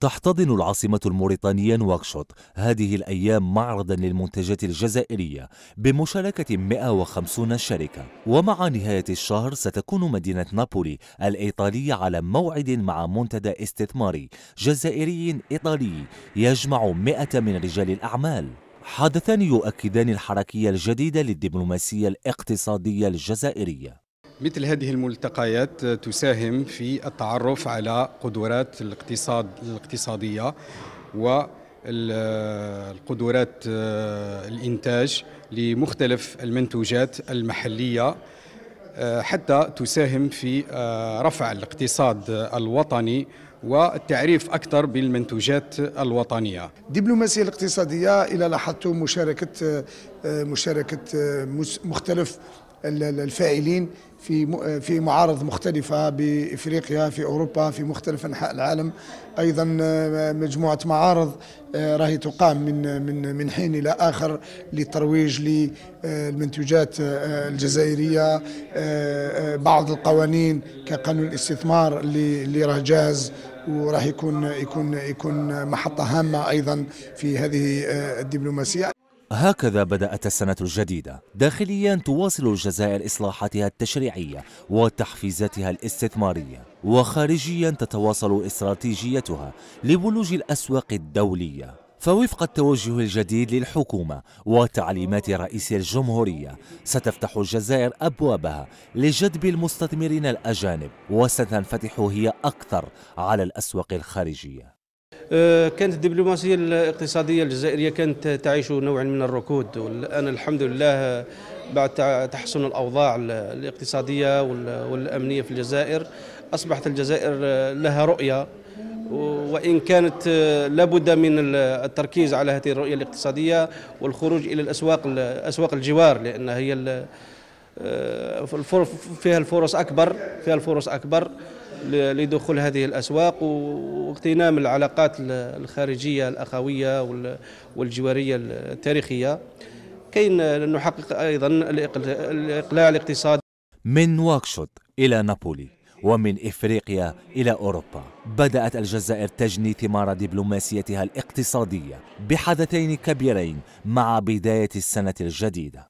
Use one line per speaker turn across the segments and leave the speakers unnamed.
تحتضن العاصمة الموريتانية نواكشوط هذه الأيام معرضا للمنتجات الجزائرية بمشاركة 150 شركة ومع نهاية الشهر ستكون مدينة نابولي الإيطالية على موعد مع منتدى استثماري جزائري إيطالي يجمع 100 من رجال الأعمال حدثان يؤكدان الحركية الجديدة للدبلوماسية الاقتصادية الجزائرية
مثل هذه الملتقيات تساهم في التعرف على قدرات الاقتصاد الاقتصادية والقدرات آه، الإنتاج لمختلف المنتوجات المحلية آه، حتى تساهم في آه، رفع الاقتصاد الوطني والتعريف أكثر بالمنتوجات الوطنية
دبلوماسية الاقتصادية إلى لاحظتم مشاركة مشاركة مختلف الفاعلين في في معارض مختلفة بإفريقيا في أوروبا في مختلف أنحاء العالم أيضا آه، مجموعة معارض آه، راهي تقام من من من حين إلى آخر للترويج للمنتوجات آه، الجزائرية بعض القوانين كقانون الاستثمار اللي راه جاهز وراح يكون يكون يكون محطة هامة أيضا في هذه الدبلوماسية
هكذا بدأت السنة الجديدة داخليا تواصل الجزائر إصلاحاتها التشريعية وتحفيزاتها الاستثمارية وخارجيا تتواصل استراتيجيتها لبلوج الأسواق الدولية فوفق التوجه الجديد للحكومة وتعليمات رئيس الجمهورية ستفتح الجزائر أبوابها لجذب المستثمرين الأجانب وستنفتح هي أكثر على الأسواق الخارجية
آه، كانت الدبلوماسيه الاقتصاديه الجزائريه كانت تعيش نوعا من الركود والان الحمد لله بعد تحسن الاوضاع الاقتصاديه والامنيه في الجزائر اصبحت الجزائر لها رؤيه وإن كانت لابد من التركيز على هذه الرؤية الاقتصادية والخروج إلى الأسواق أسواق الجوار لأن هي آه، فيها الفرص أكبر فيها الفرص أكبر لدخول هذه الأسواق واغتنام العلاقات الخارجية الأخوية والجوارية التاريخية
كي نحقق أيضا الإقلاع الاقتصادي من نواكشوط إلى نابولي ومن إفريقيا إلى أوروبا بدأت الجزائر تجني ثمار دبلوماسيتها الاقتصادية بحدثين كبيرين مع بداية السنة الجديدة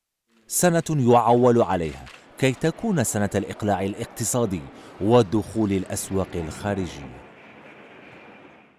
سنة يعول عليها كي تكون سنة الإقلاع الاقتصادي ودخول الأسواق الخارجية